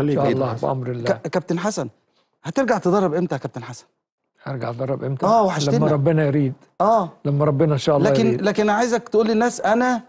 خليك ان الله بامر الله كابتن حسن هترجع تدرب امتى يا كابتن حسن؟ هرجع ادرب امتى؟ اه وحشتني لما ربنا يريد اه لما ربنا ان شاء الله لكن يريد. لكن عايزك تقول للناس انا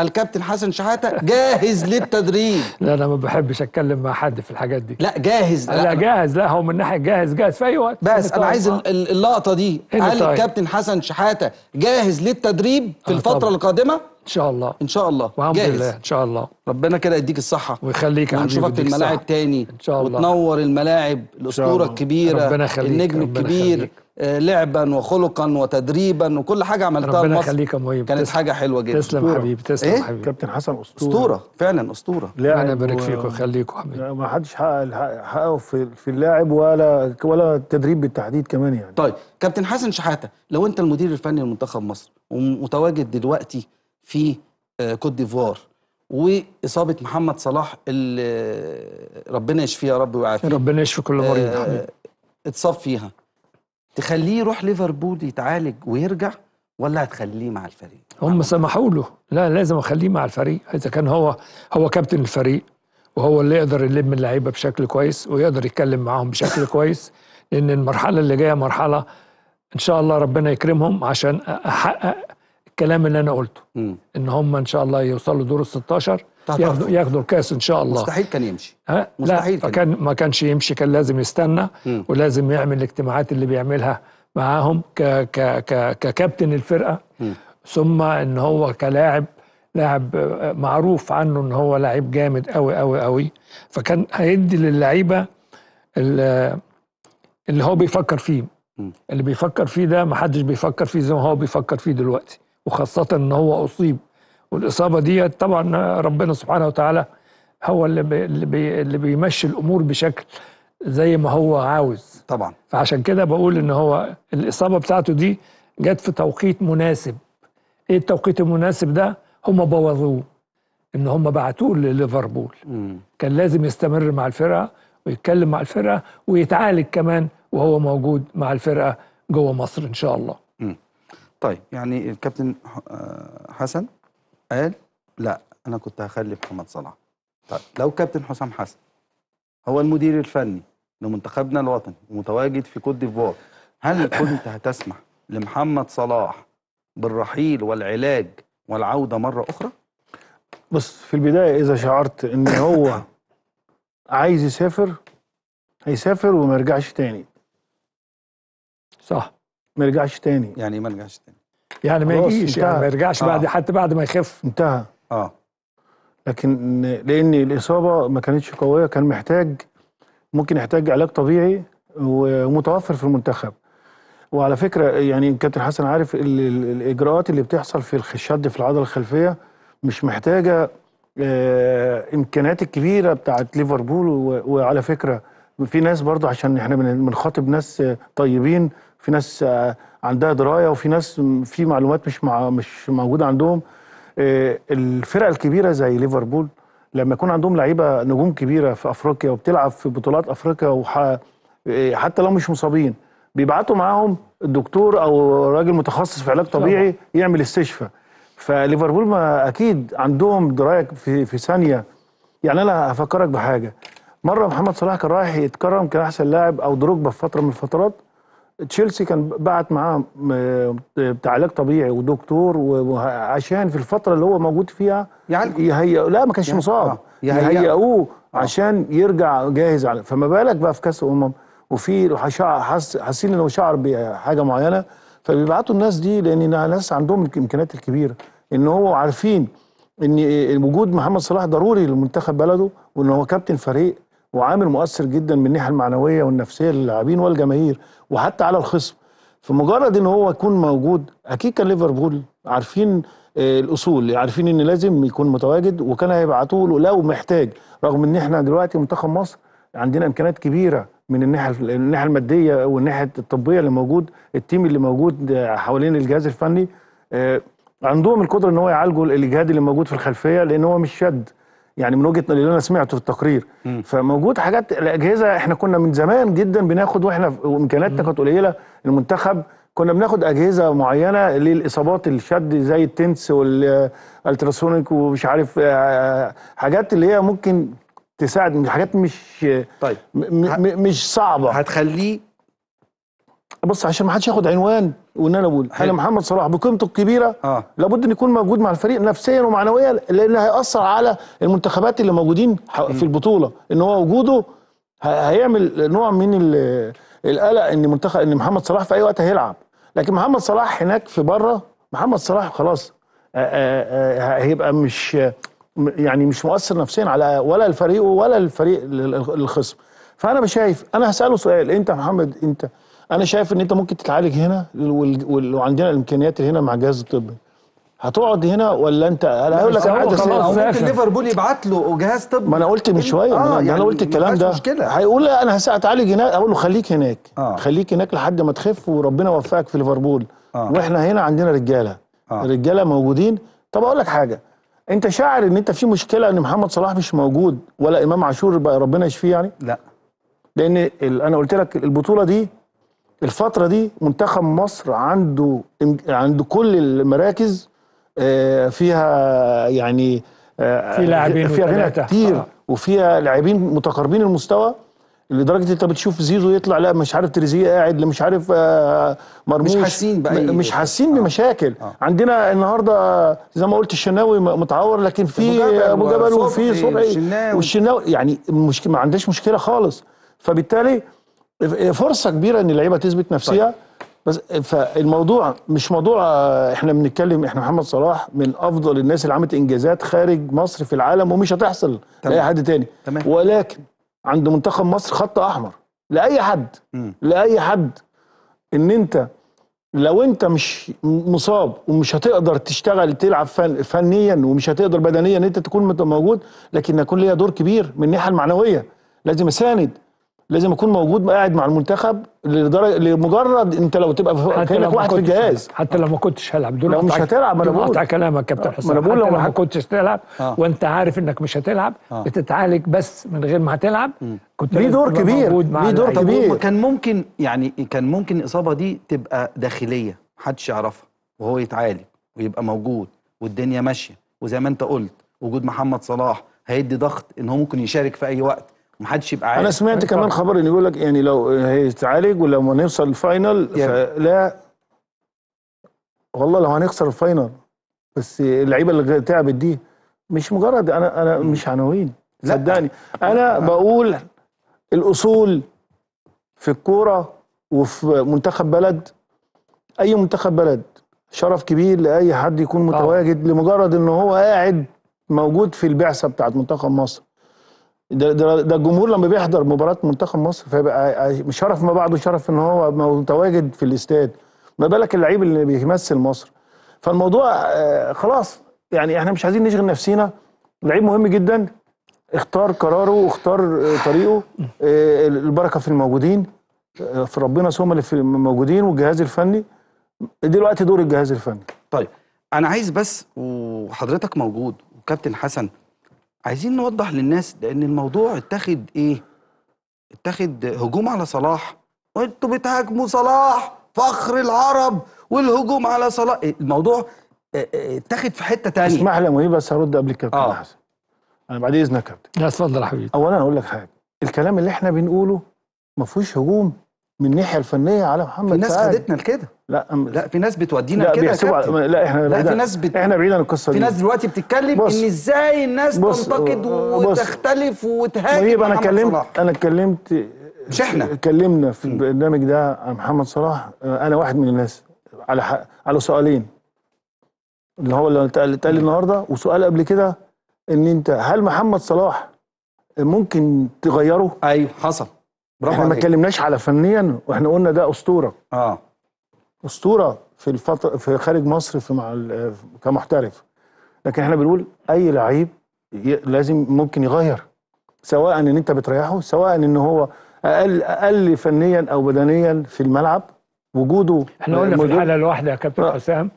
الكابتن حسن شحاته جاهز للتدريب لا انا ما بحبش اتكلم مع حد في الحاجات دي لا جاهز لا, لا جاهز لا هو من ناحيه جاهز جاهز في اي وقت بس انا طيب. عايز اللقطه دي هل طيب. الكابتن حسن شحاته جاهز للتدريب في آه الفتره طبعا. القادمه ان شاء الله ان شاء الله جاهز. لله ان شاء الله ربنا كده يديك الصحه ويخليك يا حبيبي في الملاعب صحة. تاني ان شاء الله وتنور الملاعب الاسطوره الكبيره ربنا يخليك النجم ربنا الكبير خليك. لعبا وخلقا وتدريبا وكل حاجه عملتها ربنا يخليك يا كانت كانت حاجه حلوه جدا تسلم حبيبي تسلم إيه؟ حبيبي كابتن حسن اسطوره اسطوره فعلا اسطوره ربنا يعني يبارك فيك ويخليكوا حبيبي ما حدش حقق حققه في في اللاعب ولا ولا التدريب بالتحديد كمان يعني طيب كابتن حسن شحاته لو انت المدير الفني لمنتخب مصر ومتواجد دلوقتي في كوت آه، ديفوار واصابه محمد صلاح اللي ربنا يشفيه يا رب ويعافيه ربنا يشفي كل مريض آه، اتصاب فيها تخليه يروح ليفربول يتعالج ويرجع ولا هتخليه مع الفريق؟ هم سمحوا له لا لازم اخليه مع الفريق اذا كان هو هو كابتن الفريق وهو اللي يقدر يلم اللعيبه بشكل كويس ويقدر يتكلم معاهم بشكل كويس لان المرحله اللي جايه مرحله ان شاء الله ربنا يكرمهم عشان احقق الكلام اللي انا قلته ان هم ان شاء الله يوصلوا دور ال 16 ياخدوا ياخدوا الكاس ان شاء الله مستحيل كان يمشي ها؟ مستحيل لا كان ما كانش يمشي كان لازم يستنى م. ولازم يعمل الاجتماعات اللي بيعملها معاهم ك ك ك ككابتن الفرقه م. ثم ان هو كلاعب لاعب معروف عنه ان هو لاعب جامد قوي قوي قوي فكان هيدي للعيبه اللي هو بيفكر فيه اللي بيفكر فيه ده ما حدش بيفكر فيه زي ما هو بيفكر فيه دلوقتي وخاصه ان هو اصيب والاصابه دي طبعا ربنا سبحانه وتعالى هو اللي اللي بيمشي الامور بشكل زي ما هو عاوز طبعا فعشان كده بقول ان هو الاصابه بتاعته دي جت في توقيت مناسب ايه التوقيت المناسب ده هم بوظوه ان هم بعتوه لليفربول كان لازم يستمر مع الفرقه ويتكلم مع الفرقه ويتعالج كمان وهو موجود مع الفرقه جوه مصر ان شاء الله مم. طيب يعني الكابتن آه، حسن قال لا انا كنت هخلي محمد صلاح طيب لو كابتن حسام حسن هو المدير الفني لمنتخبنا الوطني ومتواجد في كوت ديفوار هل كنت هتسمح لمحمد صلاح بالرحيل والعلاج والعوده مره اخرى بص في البدايه اذا شعرت ان هو عايز يسافر هيسافر وما يرجعش تاني صح ما يرجعش تاني يعني ما يرجعش تاني يعني ما يجيش يعني ما يرجعش آه. بعد حتى بعد ما يخف انتهى اه لكن لان الاصابه ما كانتش قويه كان محتاج ممكن يحتاج علاج طبيعي ومتوفر في المنتخب وعلى فكره يعني كابتن حسن عارف الاجراءات اللي بتحصل في الشد في العضله الخلفيه مش محتاجه آه، امكانيات الكبيره بتاعت ليفربول وعلى فكره في ناس برضه عشان احنا بنخاطب ناس طيبين في ناس آه، عندها درايه وفي ناس في معلومات مش مع مش موجوده عندهم آه، الفرق الكبيره زي ليفربول لما يكون عندهم لعيبه نجوم كبيره في افريقيا وبتلعب في بطولات افريقيا وحتى آه، حتى لو مش مصابين بيبعتوا معاهم الدكتور او راجل متخصص في علاج طبيعي يعمل استشفاء فليفربول ما اكيد عندهم درايه في في ثانيه يعني انا هفكرك بحاجه مره محمد صلاح كان رايح يتكرم كان احسن لاعب او دروجبا في فتره من الفترات تشيلسي كان بعت معاه آه، بتاع علاج طبيعي ودكتور وعشان في الفتره اللي هو موجود فيها يعالجه يهيئ لا ما كانش مصاب آه، يهيئوه آه. عشان يرجع جاهز على فما بالك بقى في كاس الامم وفي حاسين ان هو شعر بحاجه معينه فبيبعتوا الناس دي لان ناس عندهم الامكانيات الكبيره ان هو عارفين ان وجود محمد صلاح ضروري لمنتخب بلده وان هو كابتن فريق وعامل مؤثر جدا من الناحيه المعنويه والنفسيه للاعبين والجماهير وحتى على الخصم فمجرد ان هو يكون موجود اكيد كان ليفربول عارفين آه، الاصول عارفين ان لازم يكون متواجد وكان هيبعتوا له لو محتاج رغم ان احنا دلوقتي منتخب مصر عندنا امكانيات كبيره من الناحيه الناحيه الماديه والناحيه الطبيه اللي موجود التيم اللي موجود آه، حوالين الجهاز الفني آه، عندهم القدره ان هو يعالجوا الاجهاد اللي موجود في الخلفيه لان هو مش شد يعني من وجهه اللي انا سمعته في التقرير مم. فموجود حاجات الاجهزه احنا كنا من زمان جدا بناخد واحنا امكانياتنا كانت قليله المنتخب كنا بناخد اجهزه معينه للاصابات الشد زي التنس والالتراسونيك ومش عارف آه، حاجات اللي هي ممكن تساعد حاجات مش طيب مش صعبه هتخليه بص عشان ما حدش ياخد عنوان وان انا اقول انا محمد صلاح بقيمته الكبيره آه. لابد ان يكون موجود مع الفريق نفسيا ومعنويا لان هياثر على المنتخبات اللي موجودين في البطوله ان هو وجوده هيعمل نوع من القلق ان منتخب ان محمد صلاح في اي وقت هيلعب لكن محمد صلاح هناك في بره محمد صلاح خلاص هيبقى مش يعني مش مؤثر نفسيا على ولا الفريق ولا الفريق الخصم فانا مش شايف انا هساله سؤال انت يا محمد انت انا شايف ان انت ممكن تتعالج هنا وعندنا الامكانيات هنا مع الجهاز الطبي هتقعد هنا ولا انت انا هقول لك حاجه خلاص ممكن ليفربول يبعت له جهاز طبي ما انا قلت من شويه آه يعني انا قلت الكلام ده مشكلة. هيقول انا هتعالج هناك اقول له خليك هناك آه. خليك هناك لحد ما تخف وربنا يوفقك في ليفربول آه. واحنا هنا عندنا رجاله آه. رجاله موجودين طب اقول لك حاجه انت شاعر ان انت في مشكله ان محمد صلاح مش موجود ولا امام عاشور بقى ربنا يشفيه يعني لا لان انا قلت لك البطوله دي الفتره دي منتخب مصر عنده عنده كل المراكز آه، فيها يعني آه، في لاعبين فيها غنى كتير آه. وفيها لاعبين متقاربين المستوى لدرجه انت بتشوف زيزو يطلع لا مش عارف تريزيه قاعد لا مش عارف آه، مرموش مش حاسين بأي مش حاسين آه. بمشاكل آه. عندنا النهارده زي ما قلت الشناوي متعور لكن في ابو جبل وفي صبحي والشناوي يعني المشكله ما عندناش مشكله خالص فبالتالي فرصه كبيره ان اللعيبه تثبت نفسها طيب. بس فالموضوع مش موضوع احنا بنتكلم احنا محمد صلاح من افضل الناس اللي عملت انجازات خارج مصر في العالم ومش هتحصل تمام. لاي حد تاني تمام. ولكن عند منتخب مصر خط احمر لاي حد م. لاي حد ان انت لو انت مش مصاب ومش هتقدر تشتغل تلعب فن فنيا ومش هتقدر بدنيا ان انت تكون موجود لكن يكون ليا دور كبير من الناحيه المعنويه لازم اساند لازم اكون موجود قاعد مع المنتخب لدرجه لمجرد انت لو تبقى في كانك واحد في الجهاز حتى لو ما كنتش هلعب دول لو مش هتلعب ما انا بقول كلامك كابتن حسام ما لو ما كنتش تلعب آه. وانت عارف انك مش هتلعب آه. بتتعالج بس من غير ما هتلعب كنت ليه دور كبير ليه دور كبير كان ممكن يعني كان ممكن الاصابه دي تبقى داخليه محدش يعرفها وهو يتعالج ويبقى موجود والدنيا ماشيه وزي ما انت قلت وجود محمد صلاح هيدي ضغط ان هو ممكن يشارك في اي وقت حدش يبقى عارف انا سمعت كمان خبر ان يقول لك يعني لو هيتعالج ولما نوصل الفاينل فلا والله لو هنخسر الفاينل بس اللعيبه اللي تعبت دي مش مجرد انا انا مش عناوين صدقني انا بقول الاصول في الكوره وفي منتخب بلد اي منتخب بلد شرف كبير لاي حد يكون متواجد لمجرد ان هو قاعد موجود في البعثه بتاعت منتخب مصر ده, ده, ده الجمهور لما بيحضر مباراه منتخب مصر فيبقى شرف ما بعده شرف ان هو متواجد في الاستاد ما بالك اللعيب اللي بيمثل مصر فالموضوع آه، خلاص يعني احنا مش عايزين نشغل نفسينا لعيب مهم جدا اختار قراره واختار آه، طريقه آه، البركه في الموجودين في ربنا هم اللي في الموجودين والجهاز الفني دلوقتي دور الجهاز الفني طيب انا عايز بس وحضرتك موجود وكابتن حسن عايزين نوضح للناس لان الموضوع اتخذ ايه اتخذ هجوم على صلاح وانتوا بتهاجموا صلاح فخر العرب والهجوم على صلاح الموضوع آه، آه، اتخذ في حته تانية اسمح لي يا منير بس هرد قبل الكابتن آه. حسن انا بعد اذنك يا كابتن لا اتفضل يا حبيبي اولا اقول لك حاجه الكلام اللي احنا بنقوله ما فيهوش هجوم من الناحيه الفنيه على محمد في ناس خدتنا لكده لا لا في ناس بتودينا كده لا, لا احنا لا في ناس بت... احنا بعيد عن القصه دي في ناس دلوقتي بتتكلم بص ان ازاي الناس بص تنتقد آه، آه، وتختلف وتهاجم طيب، انا اتكلمت انا اتكلمت مش احنا اتكلمنا في البرنامج ده عن محمد صلاح آه، انا واحد من الناس على حق على سؤالين اللي هو اللي اتقال النهارده وسؤال قبل كده ان انت هل محمد صلاح ممكن تغيره؟ ايوه حصل احنا ما اتكلمناش على فنيا واحنا قلنا ده اسطوره اه اسطوره في الفتره في خارج مصر في مع كمحترف لكن احنا بنقول اي لعيب لازم ممكن يغير سواء ان انت بتريحه سواء ان هو اقل اقل فنيا او بدنيا في الملعب وجوده احنا قلنا في الحاله الواحده يا كابتن آه. حسام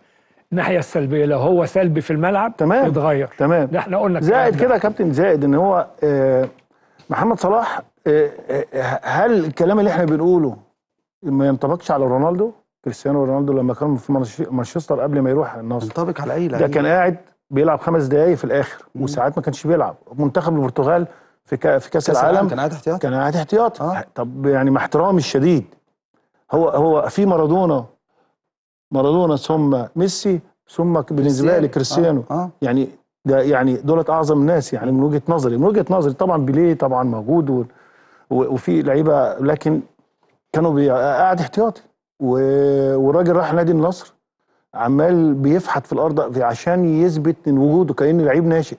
الناحيه السلبيه لو هو سلبي في الملعب تمام يتغير تمام ده احنا قلنا زائد كده يا كابتن زائد ان هو آه محمد صلاح آه، آه، آه، هل الكلام اللي احنا بنقوله ما ينطبقش على رونالدو كريستيانو رونالدو لما كان في مانشستر قبل ما يروح النصر ينطبق على اي لعيب ده كان قاعد بيلعب خمس دقايق في الاخر مم. وساعات ما كانش بيلعب منتخب البرتغال في كا في كاس العالم كان قاعد احتياطي كان قاعد احتياطي آه. طب يعني مع احترامي الشديد هو هو في مارادونا مارادونا ثم ميسي ثم بالنسبه لي كريستيانو آه. آه. يعني ده يعني دولت اعظم الناس يعني من وجهه نظري من وجهه نظري طبعا بيليه طبعا موجود و... وفي لعيبه لكن كانوا بي... قاعد احتياطي و... والراجل راح نادي النصر عمال بيفحت في الارض عشان يثبت ان وجوده كان لعيب ناشئ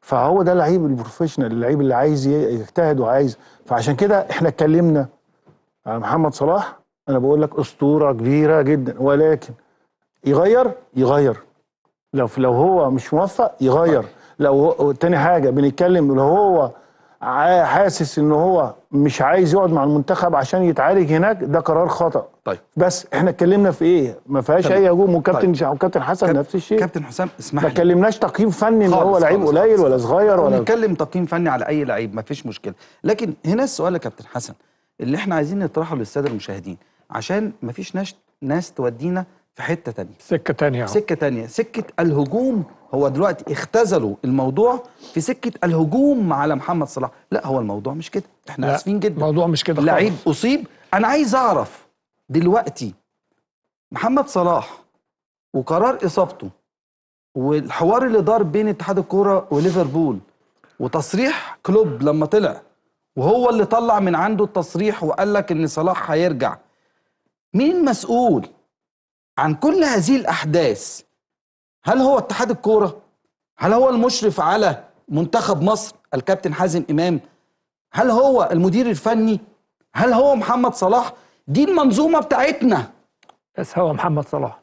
فهو ده اللعيب البروفيشنال اللعيب اللي عايز يجتهد وعايز فعشان كده احنا اتكلمنا على آه، محمد صلاح انا بقول لك اسطوره كبيره جدا ولكن يغير يغير لو لو هو مش موفق يغير طيب. لو تاني حاجه بنتكلم لو هو حاسس ان هو مش عايز يقعد مع المنتخب عشان يتعالج هناك ده قرار خطا طيب بس احنا اتكلمنا في ايه ما فيهاش طيب. اي هجوم وكابتن طيب. وكابتن حسن كاب... نفس الشيء كابتن حسام اسمح لي ما اتكلمناش تقييم فني ان هو لعيب قليل ولا صغير ولا نتكلم تقييم فني على اي لعيب ما فيش مشكله لكن هنا السؤال يا كابتن حسن اللي احنا عايزين نطرحه للساده المشاهدين عشان ما فيش ناس ناس تودينا في حته تانية سكه تانية سكه تانية سكه الهجوم هو دلوقتي اختزلوا الموضوع في سكه الهجوم على محمد صلاح لا هو الموضوع مش كده احنا اسفين جدا الموضوع مش كده لعيب اصيب انا عايز اعرف دلوقتي محمد صلاح وقرار اصابته والحوار اللي دار بين اتحاد الكوره وليفربول وتصريح كلوب لما طلع وهو اللي طلع من عنده التصريح وقال لك ان صلاح هيرجع مين مسؤول عن كل هذه الأحداث هل هو اتحاد الكورة؟ هل هو المشرف على منتخب مصر الكابتن حازم إمام؟ هل هو المدير الفني؟ هل هو محمد صلاح؟ دي المنظومة بتاعتنا بس هو محمد صلاح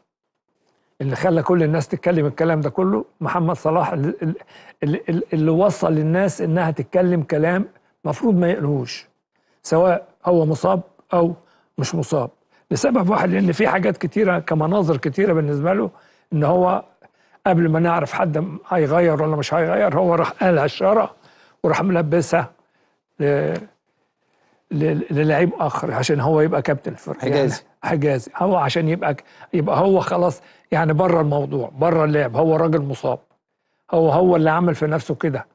اللي خلى كل الناس تتكلم الكلام ده كله محمد صلاح اللي, اللي, اللي وصل الناس انها تتكلم كلام مفروض ما يقلوش سواء هو مصاب او مش مصاب لسبب واحد لان في حاجات كتيره كمناظر كتيره بالنسبه له ان هو قبل ما نعرف حد هيغير ولا مش هيغير هو راح قالها الشارع وراح ملبسها للعيب اخر عشان هو يبقى كابتن الفرقه يعني حجازي يعني حجازي هو عشان يبقى يبقى هو خلاص يعني بره الموضوع بره اللعب هو راجل مصاب هو هو اللي عمل في نفسه كده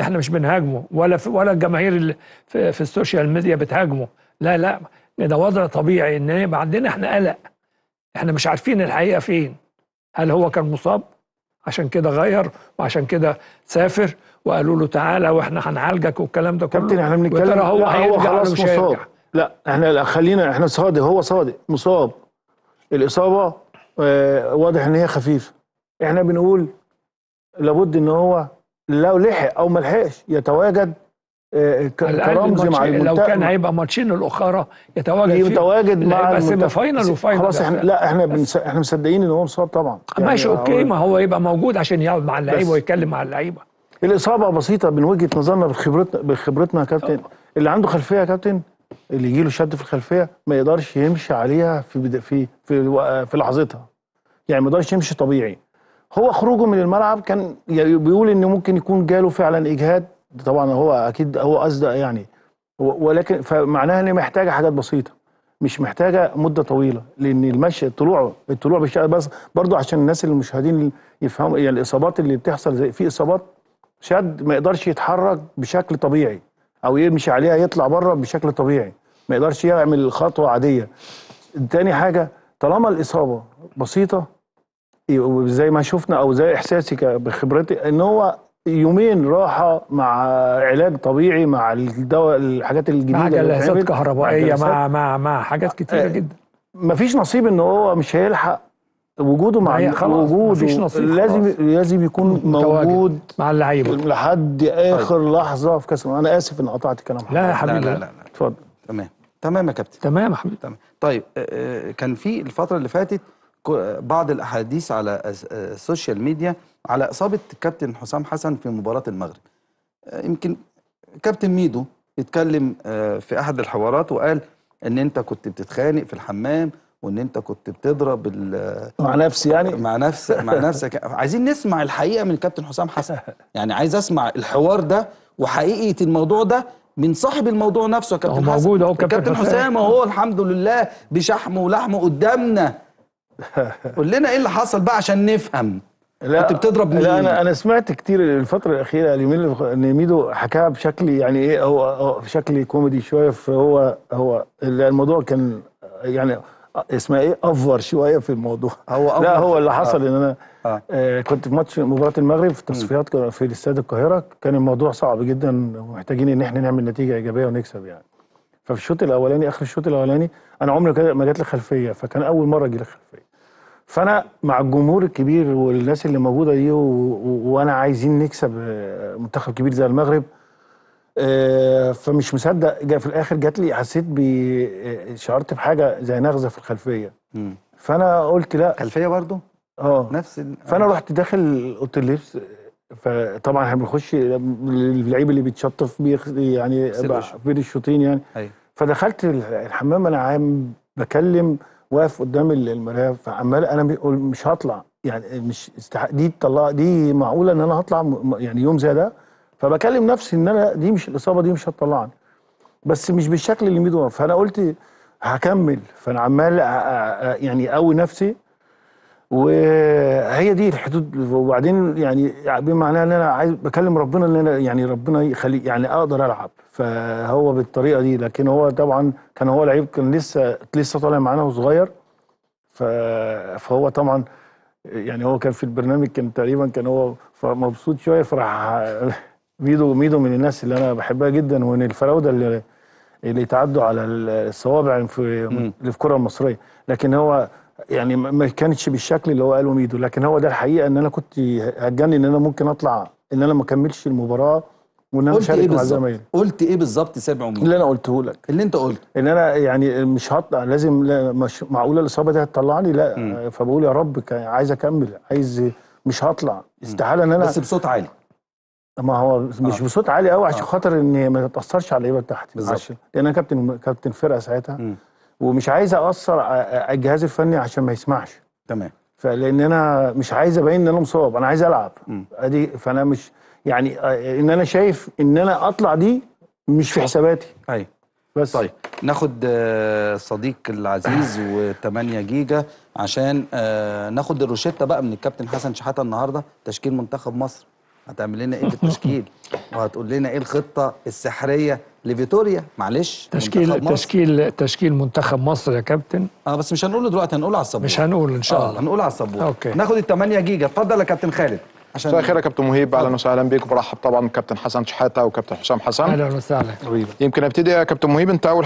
احنا مش بنهاجمه ولا في ولا الجماهير في, في السوشيال ميديا بتهاجمه لا لا ده وضع طبيعي ان يبقى عندنا احنا قلق احنا مش عارفين الحقيقه فين هل هو كان مصاب عشان كده غير وعشان كده سافر وقالوا له تعالى واحنا هنعالجك والكلام ده كله كابتن احنا بنتكلم هو هو خلاص مصاب لا احنا خلينا احنا صادق هو صادق مصاب الاصابه اه واضح ان هي خفيفه احنا بنقول لابد ان هو لو لحق او ما لحقش يتواجد آه، كرمزي مع المنتخب لو كان هيبقى ماتشين الاخرى يتواجد فيه متواجد مع فاينل وفاينل خلاص احنا لا احنا بس احنا مصدقين ان هو مصاب طبعا يعني ماشي اوكي ما هو يبقى موجود عشان يقعد مع اللعيبه ويتكلم مع اللعيبه الاصابه بسيطه من وجهه نظرنا بخبرتنا بخبرتنا يا كابتن اللي عنده خلفيه يا كابتن اللي يجي له شد في الخلفيه ما يقدرش يمشي عليها في بدا... في في, في لحظتها يعني ما يقدرش يمشي طبيعي هو خروجه من الملعب كان بيقول ان ممكن يكون جاله فعلا اجهاد طبعا هو اكيد هو قصده يعني ولكن فمعناها ان محتاجه حاجات بسيطه مش محتاجه مده طويله لان المشي الطلوع الطلوع بالشارع بس برضو عشان الناس المشاهدين يفهموا يعني الاصابات اللي بتحصل زي في اصابات شد ما يقدرش يتحرك بشكل طبيعي او يمشي عليها يطلع بره بشكل طبيعي ما يقدرش يعمل خطوه عاديه تاني حاجه طالما الاصابه بسيطه زي ما شفنا او زي احساسي بخبرتي ان هو يومين راحه مع علاج طبيعي مع الدواء الحاجات الجديده مع جلسات كهربائيه مع, مع مع مع حاجات آه، كتيره جدا مفيش نصيب ان هو مش هيلحق وجوده مع خلاص وجوده نصيب لازم خلاص. لازم يكون موجود مع اللعيبه لحد طيب. اخر طيب. لحظه في كاس انا اسف ان قطعت كلام لا يا حبيبي لا لا لا اتفضل تمام تمام يا كابتن تمام يا حبيبي تمام طيب آه، آه، كان في الفتره اللي فاتت بعض الاحاديث على السوشيال ميديا على اصابه الكابتن حسام حسن في مباراه المغرب آه، يمكن كابتن ميدو اتكلم آه، في احد الحوارات وقال ان انت كنت بتتخانق في الحمام وان انت كنت بتضرب مع نفسي يعني مع نفسك مع نفسك عايزين نسمع الحقيقه من كابتن حسام حسن يعني عايز اسمع الحوار ده وحقيقه الموضوع ده من صاحب الموضوع نفسه كابتن حسام موجود اهو كابتن حسام اهو الحمد لله بشحمه ولحمه قدامنا قول لنا ايه اللي حصل بقى عشان نفهم لا انت بتضرب مين؟ لا انا انا سمعت كتير الفتره الاخيره اليومين ان ميدو حكاها بشكل يعني ايه هو, بشكل كوميدي شويه فهو هو الموضوع كان يعني اسمها ايه افور شويه في الموضوع هو أفور لا هو اللي حصل آه. ان انا آه. آه كنت في ماتش مباراه المغرب في التصفيات في استاد القاهره كان الموضوع صعب جدا ومحتاجين ان احنا نعمل نتيجه ايجابيه ونكسب يعني ففي الشوط الاولاني اخر الشوط الاولاني انا عمري ما جات لي خلفيه فكان اول مره اجي لي خلفيه فانا مع الجمهور الكبير والناس اللي موجوده دي وانا عايزين نكسب آه، منتخب كبير زي المغرب آه، فمش مصدق جاء في الاخر جات لي حسيت آه، شعرت بحاجه زي نغزه في الخلفيه فانا قلت لا خلفيه برضو اه نفس ال... فانا رحت داخل اوضه اللبس فطبعا احنا بنخش اللعيب اللي بيتشطف بيخ... يعني بين الشوطين يعني أي. أيوة. فدخلت الحمام انا عام بكلم واقف قدام المرايه فعمال انا بيقول مش هطلع يعني مش استحق دي تطلع دي معقوله ان انا هطلع يعني يوم زي ده فبكلم نفسي ان انا دي مش الاصابه دي مش هتطلعني بس مش بالشكل اللي ميدو فانا قلت هكمل فانا عمال يعني اقوي نفسي و هي دي الحدود وبعدين يعني بمعنى ان انا عايز بكلم ربنا ان انا يعني ربنا يخلي يعني اقدر العب فهو بالطريقه دي لكن هو طبعا كان هو لعيب كان لسه لسه طالع معانا وصغير فهو طبعا يعني هو كان في البرنامج كان تقريبا كان هو مبسوط شويه فراح ميدو ميدو من الناس اللي انا بحبها جدا ومن الفراوده اللي اللي تعدوا على الصوابع في اللي في الكره المصريه لكن هو يعني ما كانتش بالشكل اللي هو قاله ميدو لكن هو ده الحقيقه ان انا كنت هتجنن ان انا ممكن اطلع ان انا ما اكملش المباراه وان انا اشارك إيه مع زمايلي قلت ايه بالظبط سابع مين اللي انا قلته لك اللي انت قلته ان انا يعني مش هطلع لازم لا مش معقوله الاصابه دي هتطلعني لا م. فبقول يا رب عايز اكمل عايز مش هطلع استحاله ان انا بس بصوت عالي ما هو مش آه. بصوت عالي قوي عشان آه. خاطر ان ما تاثرش على اللعيبه بتاعتي بالظبط لان انا كابتن كابتن فرقه ساعتها م. ومش عايز اقصر الجهاز الفني عشان ما يسمعش تمام فلان انا مش عايز ابين ان انا مصاب انا عايز العب ادي فانا مش يعني ان انا شايف ان انا اطلع دي مش في حساباتي ايوه بس طيب ناخد آه، صديق العزيز و8 جيجا عشان آه، ناخد الروشته بقى من الكابتن حسن شحاته النهارده تشكيل منتخب مصر هتعمل لنا ايه في التشكيل وهتقول لنا ايه الخطه السحريه لفيتوريا معلش تشكيل تشكيل تشكيل منتخب مصر يا كابتن اه بس مش هنقوله دلوقتي هنقوله على السبوره مش هنقول ان شاء آه، الله آه هنقول على السبوره اوكي ناخد ال 8 جيجا اتفضل يا كابتن خالد عشان مساء الخير يا كابتن مهيب اهلا وسهلا بيك وبرحب طبعا بكابتن حسن شحاته وكابتن حسام حسن اهلا وسهلا يمكن ابتدي يا كابتن مهيب انت اول